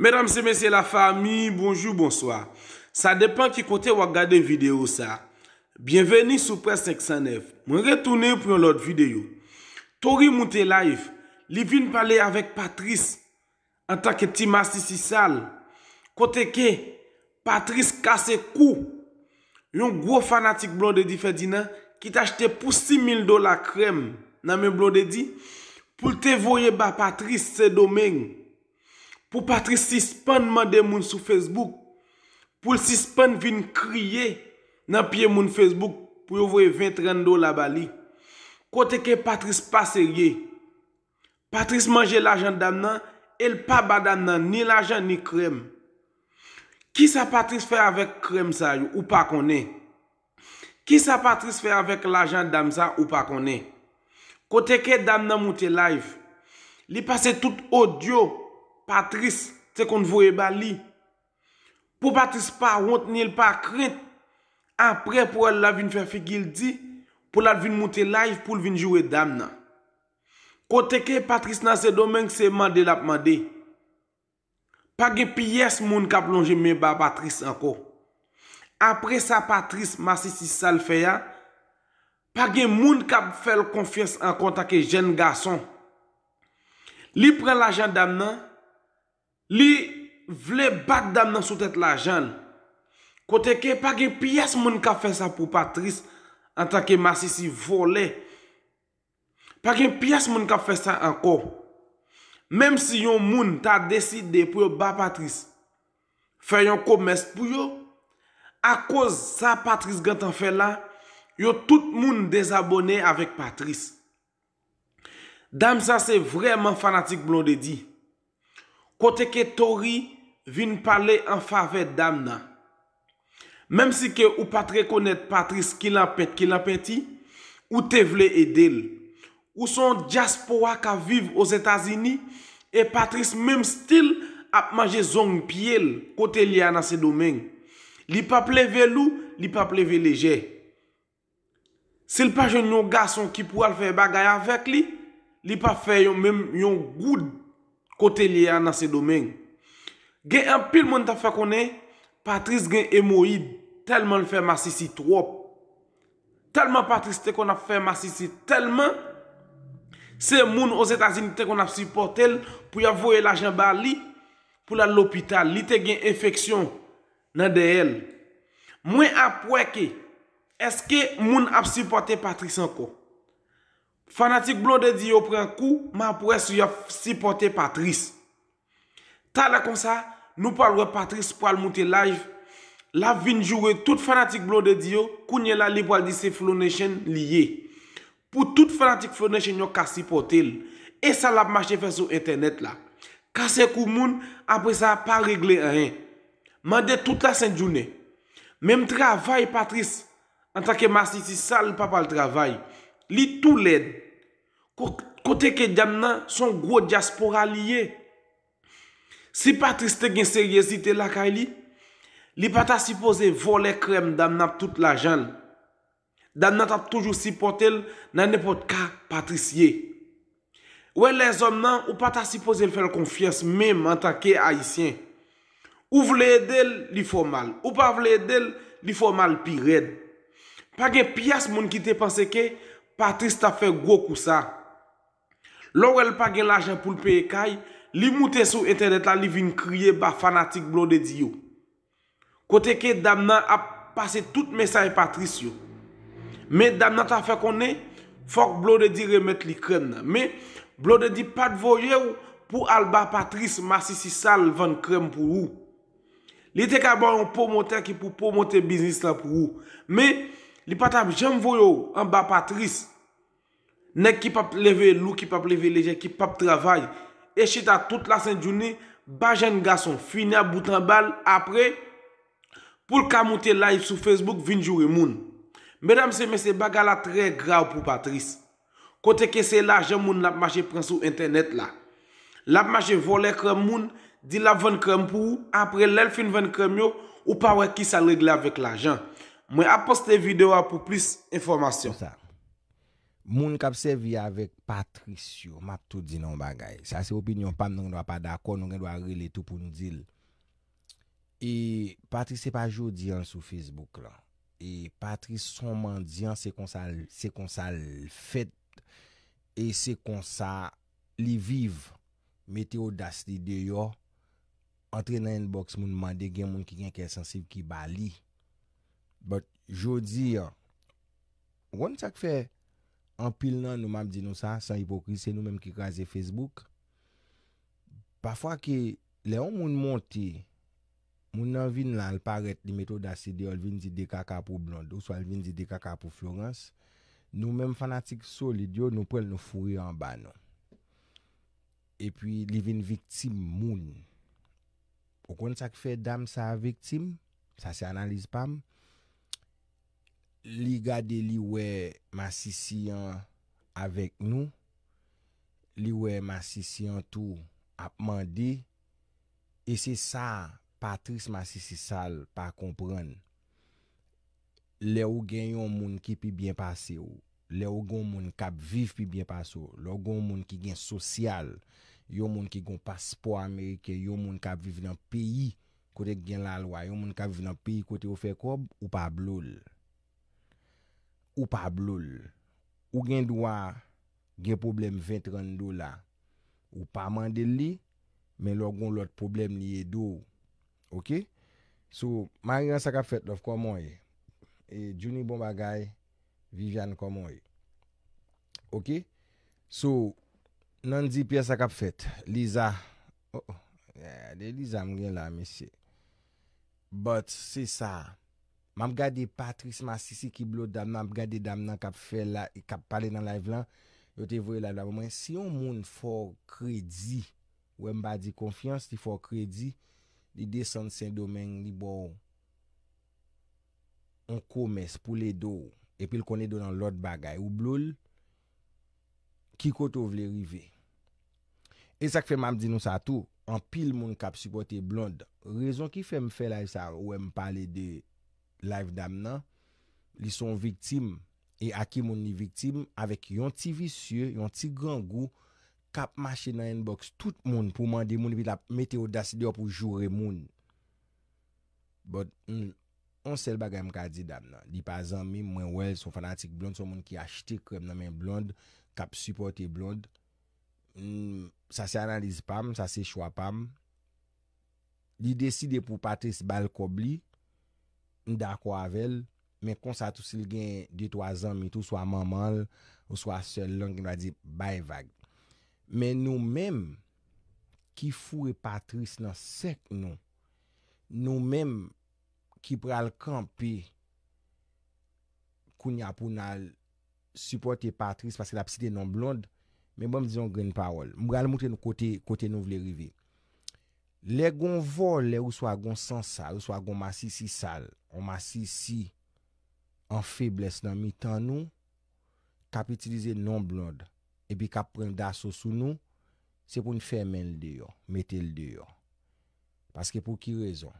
Mèdam se mèsiè la fami, bonjou, bonsoi. Sa depan ki kote wak gade yon video sa. Bienveni sou pres 509. Mwen retounè yon pre yon lot videyo. Tori moun te laif, li vin paley avèk Patrice an takè ti masi si sal. Kote ke, Patrice kase kou. Yon gwo fanatik blondèdi fè dinan ki t'achète pou 6.000 dola krem nan men blondèdi pou te voye ba Patrice se domèng. Pou Patrice sispande mande moun sou Facebook. Pou l sispande vin kriye nan piye moun Facebook pou yo vwe 20-30 do la bali. Kote ke Patrice pa serye. Patrice manje l ajan dam nan, el pa ba dam nan ni l ajan ni krem. Ki sa Patrice fe avèk krem sa yo ou pa konen? Ki sa Patrice fe avèk l ajan dam sa ou pa konen? Kote ke dam nan mouti live, li pase tout audio. Patris te konvoye bali. Po Patris pa want nye l pa kret, apre pou el la vin fè fè gil di, pou la vin moutè laif pou l vin jwè dam nan. Kote ke Patris nan se domen kse mande lap mande. Page piyes moun kap lonje men ba Patris anko. Apre sa Patris masi si sal fè ya, page moun kap fè l konfyes an konta ke jen gason. Li pren la jen dam nan, Li vle bak dam nan sou tèt la jan. Kote ke, pa gen piyas moun ka fè sa pou Patrice an tanke masisi vole. Pa gen piyas moun ka fè sa anko. Mem si yon moun ta deside pou yo ba Patrice fè yon komes pou yo, a koz sa Patrice gantan fè la, yo tout moun desabone avèk Patrice. Dam sa se vreman fanatik blon de di. kote ke Tory vin pale an fave dam nan. Mem si ke ou patre konet Patrice kilapet kilapeti, ou te vle edel. Ou son diaspora ka viv os Etasini, e Patrice mem stil ap maje zon piyel kote li an an se domen. Li pa pleve lou, li pa pleve leje. Se l pa jen yon gason ki pou al fe bagay avvek li, li pa fe yon mèm yon goud, Kote liya nan se domen Gen apil moun ta fa konen Patrice gen emoid Telman fermasi si trop Telman Patrice te kon ap fermasi si Telman Se moun o Zetazini te kon ap supportel Pou ya voye la jenba li Pou la l'opital Li te gen infeksyon nan de el Mwen ap weke Eske moun ap supporte Patrice anko Fanatik blon de diyo pren kou, man pwese yo sipote Patrice. Tade kon sa, nou palwe Patrice pral mwote live. La vin jure tout fanatik blon de diyo, kou nye la li pwal di seflonation liye. Pw tout fanatik flonation yo ka sipote el. E sa la ap mache fe sou internet la. Ka se kou moun, apre sa pa regle en. Man de tout la senjoune. Mem travay Patrice, anta ke masi ti sal pa pal travay. Li tou led, kote ke djam nan, son gro diaspora li ye. Si patris te gen seryazite la ka li, li pata sipoze vo le krem dam nan ap tout la jan. Dam nan ap toujou sipo tel, nan nepot ka patris ye. Wè le zon nan, ou pata sipoze l fèl konfians mèm an takè haïsyen. Ou vle edel, li fò mal. Ou pa vle edel, li fò mal pi red. Pake pi as moun ki te panse ke, Patris ta fe gwo kousa. Lowe l pa gen lajen pou l peye kaj, li mouten sou internet la li vin kriye ba fanatik blode di yo. Kote ke dam nan ap pase tout mesay Patris yo. Me dam nan ta fe konen, fok blode di remet li kren na. Me blode di pat voye ou pou alba Patris masisi sal van kren pou ou. Li te ka ban pou monta ki pou pou monta biznis la pou ou. Me li pat ap jen voye ou anba Patris, Nèg qui pas lever loup, qui pas lever léger, qui pas travail. Et chita toute la sainte journée, ba jeune garçon, fini à bout en balle après pour ka monter live sur Facebook vinn jouer moun. Mesdames et messieurs, bagala très grave pour Patrice. Côté que c'est l'argent moun l'a marché prend sur internet là. L'a marché voler crème moun, dit la vendre crème pour après l'el fin vendre crème yo ou pas qui ça régler avec l'argent. Moi a poster vidéo pour plus d'informations. Moun kap se vi avèk Patrice yo, map tout di nan bagay. Sa se opinyon, pam nou gen do a pa d'akon, nou gen do a rele tout pou nou dil. E Patrice se pa jodi an sou Facebook lan. E Patrice sonman di an, se kon sa l'fèt, e se kon sa li viv, meteo dasli de yo, entre nan inbox moun mande gen moun ki gen kè sensib ki bali. But jodi an, wè nè sa k fè? Anpil nan nou mam di nou sa, san hipokrisen nou menm ki kaze Facebook. Pafwa ki leon moun monte, moun nan vin lan lparet li metode aside yo lvin di dekaka pou Blondos ou lvin di dekaka pou Florence. Nou menm fanatik soli diyo nou prel nou furi an banon. E pi li vin viktim moun. O kon sa ki fe dam sa viktim, sa se analize pam. li gade li we masisi an avek nou li we masisi an tou ap mande e se sa patris masisi sal pa kompran le ou gen yon moun ki pi bien pase ou le ou gen moun kap viv pi bien pase ou le ou gen moun ki gen sosyal yon moun ki gen paspo Amerike yon moun kap viv nan peyi kote gen la lwa yon moun kap viv nan peyi kote ou fekob ou pa bloul Ou pa blol. Ou gen do a gen problem 20-30 do la. Ou pa mandel li, men logon lot problem li e do. Ok? So, Marian Sakap Fet dof koman e. E, Juni Bombagay, Viviane koman e. Ok? So, nan di Pia Sakap Fet, Liza. Oh oh, eh, de Liza mwen gen la misi. But, se sa... Mam gade Patrice Massisi ki blo dam nan, mam gade dam nan kap pale nan live lan, yo te vwe la vwe mwen. Si yon moun fò kredi, wèm ba di konfians li fò kredi, li desan sen domen li bo on komes pou le do, epi l konen do nan lot bagay, ou blol, ki koto vle rive. E sak fe mam di nou sa tou, an pil moun kap su kote blonde, rezon ki fe mfe la yon sa wèm pale de live dam nan, li son viktim, e aki moun ni viktim avek yon ti visye, yon ti gangou, kap mache nan enboks, tout moun pou mande moun bi la meteo dasi deyo pou jure moun but an mm, sel bagay m ka di dam nan di pazan mi mwen wel son fanatik blond, son moun ki achite krem nan men blond kap supporte blond mm, sa se analize pam sa se chwa pam di deside pou patris bal kobli Nda kwavel, men konsa tou sil gen 2-3 an mi tou swa mamal ou swa sel langi nou a di bay vag. Men nou menm ki fure Patrice nan sek nou, nou menm ki pral kampe kou nyapou nan supporte Patrice paske la psite non blonde, men bon mdizyon gren parol, mbral moute nou kote nou vle rivey. Le goun vol, le ou swa goun san sal, ou swa goun masisi sal, ou masisi an febles nan mi tan nou, kap itilize non blond, epi kap pren daso sou nou, se pou nifè men l deyo, metel deyo. Paske pou ki rezon?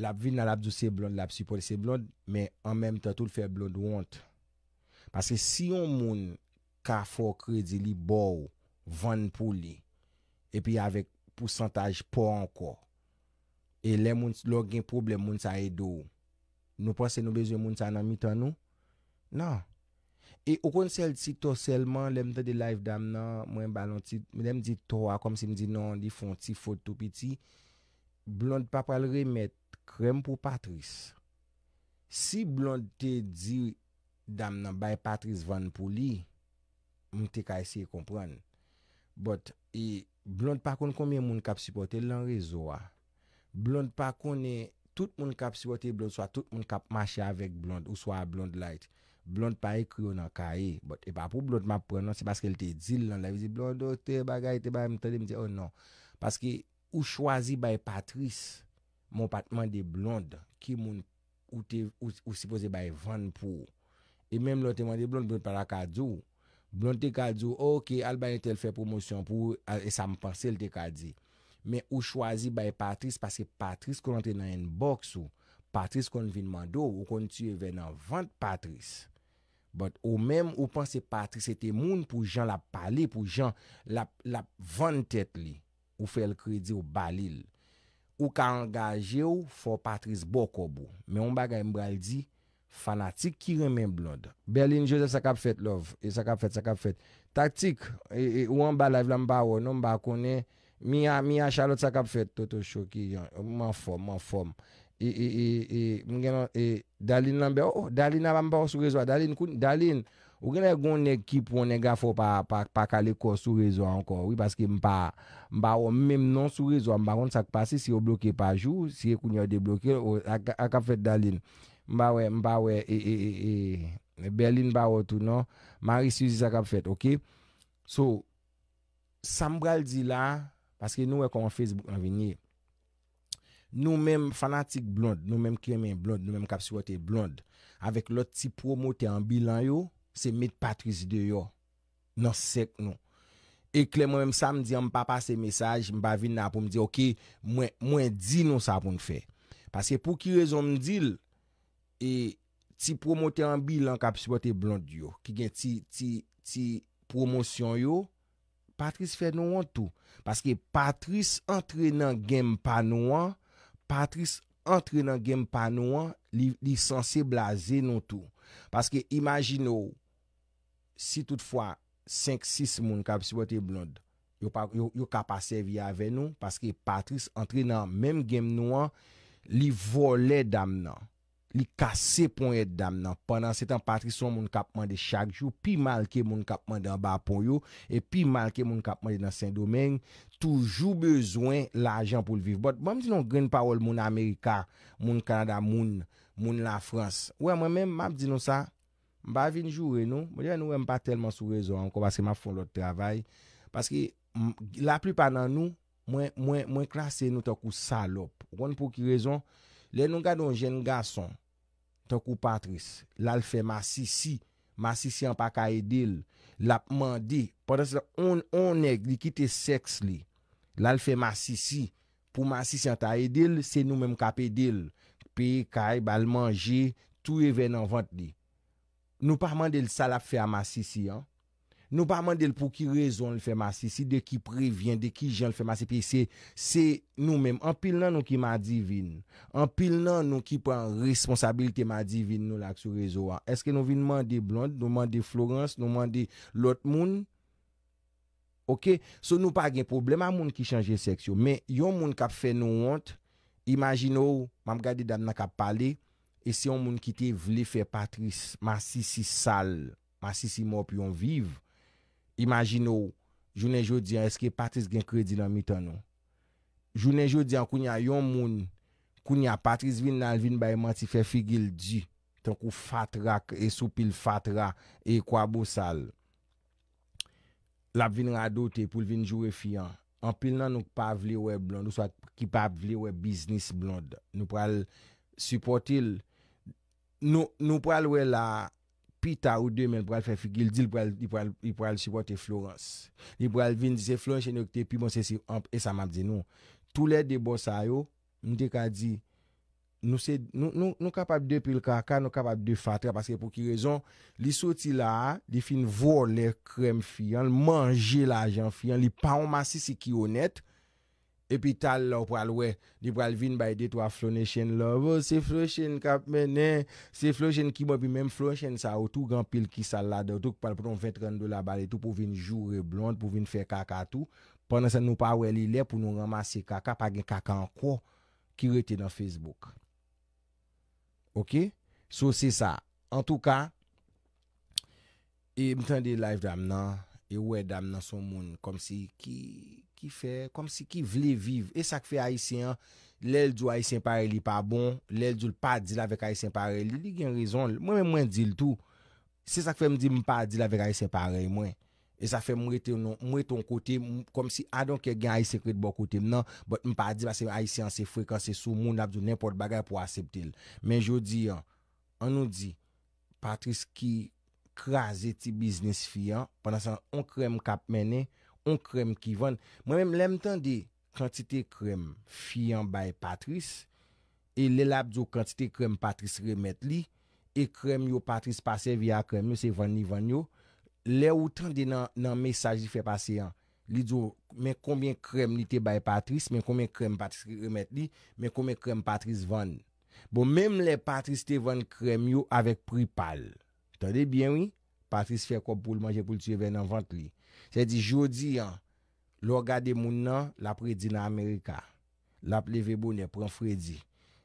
Lap vin nan lap du se blond, lap si pou de se blond, men an menm ta tout fe blond wont. Paske si yon moun ka fò kredi li bò ou, van pou li, epi avek, Pousantaj pa ankor. E lè moun, lò gen problem moun sa e do. Nou pasen nou beze moun sa nan mitan nou? Non. Nan. E okon sel ti to selman, lè mwen te de live dam nan, mwen balon ti, mwen lè mwen di to a, kom si mwen di nan, di fon ti foto pi ti. Blond papal remet krem pou Patrice. Si blond te di dam nan bay Patrice van pou li, mwen te ka ese yi kompran. But, e... Blond pa kon konmen moun kap sipote lan rezo wa. Blond pa konnen, tout moun kap sipote blond, swa tout moun kap mache avek blond, ou swa blond light. Blond pa ekrio nan ka e, bot e pa pou blond ma prenen, se paske el te zil lan la, vi e zi blond, o te bagay, te bagay, mwen te de mwen te de, o oh, non. Paske ou chwazi bay Patrice, moun patman de blond, ki moun ou sipose bay van pou. E menm lote moun de blond, blond para ka djou, Blon te ka di ou, ok, albanyetel fè promosyon pou, e sa mpansèl te ka di. Men ou chwazi bay Patrice, paske Patrice kon an te nan yen bok sou. Patrice kon vinman do, ou kon tue ven nan vant Patrice. But ou men, ou pansè Patrice te moun pou jan la pale, pou jan la vantet li. Ou fè l kredi ou balil. Ou ka angaje ou, fò Patrice bok obou. Men ou bagay mbral di, fanatik ki remen blod Berlin Joseph sakap fet love e sakap fet, sakap fet taktik, e, e, ou an ba live lan mba ou nou mba konen, mi a Charlotte sakap fet toto shoki, man form, man form e, e, e, mgen an e, Dalin lan be, o, Dalin an ba mba oh, ou sou rezoa, Dalin dalin, ou genen goun ekip wounen gafo pa, pa, pa kaleko sou rezoa an kon oui, paske mba ou, mba ou mbem non sou rezoa, mba goun sakpasi si yo bloke pa jou, si yo koun yo debloke akap fet Dalin M ba we M ba we e e e e e Berlin ba we tout nou. Maris Yusisa kap fet. Ok. Sou. Sam bral di la. Paske nou we kon Facebook an viniye. Nou men fanatik blonde. Nou men kremen blonde. Nou men kapsurote blonde. Awek lot ti promote an bilan yo. Se met Patrice de yo. Non sek nou. E klem mwen m сам di an m pa pase mesaj. M ba vin na pou m di ok. Mwen di nou sa pou m fe. Paske pou ki rezon m dil. e ti promote an bilan kap si bote blond yo, ki gen ti promosyon yo, Patrice fè nou an tou, paske Patrice entre nan gem pa nou an, Patrice entre nan gem pa nou an, li sanse blaze nou tou, paske imagine ou, si toutfwa 5-6 moun kap si bote blond, yo kap asevi ave nou, paske Patrice entre nan menm gem nou an, li vole dam nou an, li kase pon e dam nan. Pendan se tan Patrick son moun kapman de chak jou, pi mal ke moun kapman de a ba pon yon, e pi mal ke moun kapman de nan Saint-Domingue, toujou bezwen la jen pou l'viv. Bot, bon mwen di nou gren parol moun Amerika, moun Canada, moun la Frans. Ouè, mwen men mab di nou sa, ba vin jou re non? nou, mwen di ven nou mwen pa telman sou rezon, anko baske mwen fon lot trabay. Paske la pripa nan nou, mwen krasen nou tok ou salop. Kon pou ki rezon, le nou gado jen gason, Sokou Patris, lal fè ma sisi, ma sisi an pa ka edil, lap mandi, poden sa on neg di kite seks li, lal fè ma sisi, pou ma sisi an ta edil, se nou menm ka pe edil, pe ka e bal manje, tou e ven an vat li. Nou pa mandi l salap fè a ma sisi an. Nou pa mande l pou ki rezon l fe masisi, de ki previen, de ki jen l fe masisi, pe se nou men, an pil nan nou ki ma divin, an pil nan nou ki pen responsabilite ma divin nou lak sou rezo a. Eske nou vin mande blonde, nou mande Florence, nou mande lot moun? Ok, so nou pa gen problem a moun ki chanje seksyo, men yon moun kap fe nou ont, imagino ou, mam gade dan nan kap pale, e se yon moun ki te vle fe patris, masisi sal, masisi mor pi yon vive, Imagine ou, jounen joudian, eske patris gen kredi nan mitan nou. Jounen joudian, koun ya yon moun, koun ya patris vin nan vin bayman ti fe figil di, tan kou fatrak, e sou pil fatrak, e kwa bousal. Lap vin radote pou vin joure fiyan. An pil nan nou pa vle we blon, nou swat ki pa vle we biznis blon. Nou pral supportil, nou pral we la... Pi ta ou de men bral fe figil, di l bral suporte Florence. Di bral vin, di se Florence enokte, pi bon se se amp, e sa map de nou. Tou le de bosa yo, m de ka di, nou se, nou kapab de pil kaka, nou kapab de fatra, paske pou ki rezon, li soti la, li fin vore le krem fiyan, manje la jan fiyan, li paon masi si ki onet, epi tal la ou pral we di pral vin bay de to a flone chen la oh, se flone chen kap menen se flone chen ki mwobi men flone chen sa ou tou gan pil ki salade ou tou pral pral pran 20-30 do la baletou pou vin jure blonde pou vin fe kaka tou pandan sa nou pa we li le pou nou ramase kaka pa gen kaka anko ki rete nan Facebook ok? so se sa en tou ka e mtande live dam nan e we dam nan son moun kom si ki ki fe, kom si ki vle vive. E sa ke fe Aisyen, lèl du Aisyen pareli pa bon, lèl du l pa di la vek Aisyen pareli, li gen rezon, mwen mwen di l tou. Se sa ke fe mwen di, mwen pa di la vek Aisyen pareli mwen. E sa fe mwen eton kote, kom si adon ke gen Aisyen kote mwen nan, bot mwen pa di, basse Aisyen se frekans se sou moun, ap di nèmpot bagay pou aseptil. Men jodi, an nou di, Patrice ki kras eti biznis fi, pandan san on krem kap menen, Un krem ki ven, mwen mèm lèm tan de Kantite krem fiyan bay Patrice E lèl ap diyo Kantite krem Patrice remet li E krem yo Patrice pase via krem Yo se ven ni ven yo Lè ou tan de nan mesaj di fe pase Li diyo, mèm konbyen krem Ni te bay Patrice, mèm konbyen krem Patrice remet li, mèm konbyen krem Patrice ven, bon mèm lè Patrice te ven krem yo avèk pri pal Tande bien wè Patrice fe kop pou l manje pou l tuye ven nan vant li Se di jodi an, lo gade moun nan, la pre di nan Amerika. La ple ve bonen, pren fredi.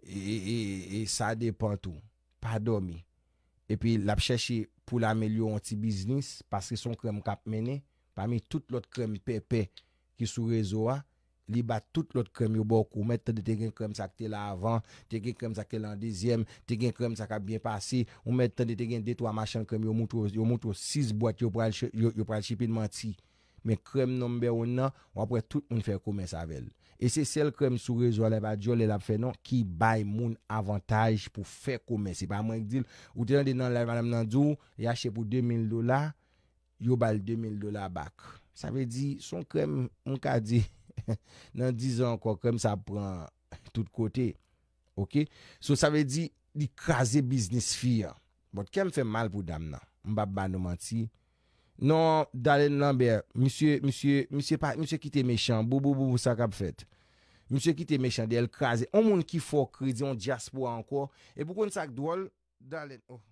E, e, e, e sa de pantou, pa do mi. E pi la pe chèche pou la me liyo anti-biznis, paske son krem kap mene, pa mi tout lot krem pepe ki sou rezo a, li ba tout lot krem yo bok ou met tan de te gen krem sakte la avan, te gen krem sakte lan dezyem, te gen krem sakap byen pase, ou met tan de te gen detwa machan krem yo moutou, yo moutou 6 bot yo pral shipin manti. Men krem nombe ou nan, wapre tout moun fè kome savel. E se sel krem sou rezo aleva diyo le la fè non, ki bay moun avantaj pou fè kome. Se pa mwen di, ou te jan de nan aleva nan djou, yache e pou 2000 dola, yo bal 2000 dola bak. Sa ve di, son krem, moun ka di... nan dizon kwa krem sa pran tout kote, ok so sa ve di, di kaze biznis fiyan, bot kem fe mal pou dam nan, mbaba nou manti non, dalen lanber msye, msye, msye pa, msye ki te mechant, bou bou bou sa kap fet msye ki te mechant, di el kaze on moun ki fok, kredi, on jaspo anko e pou kon sa kdwol, dalen oh,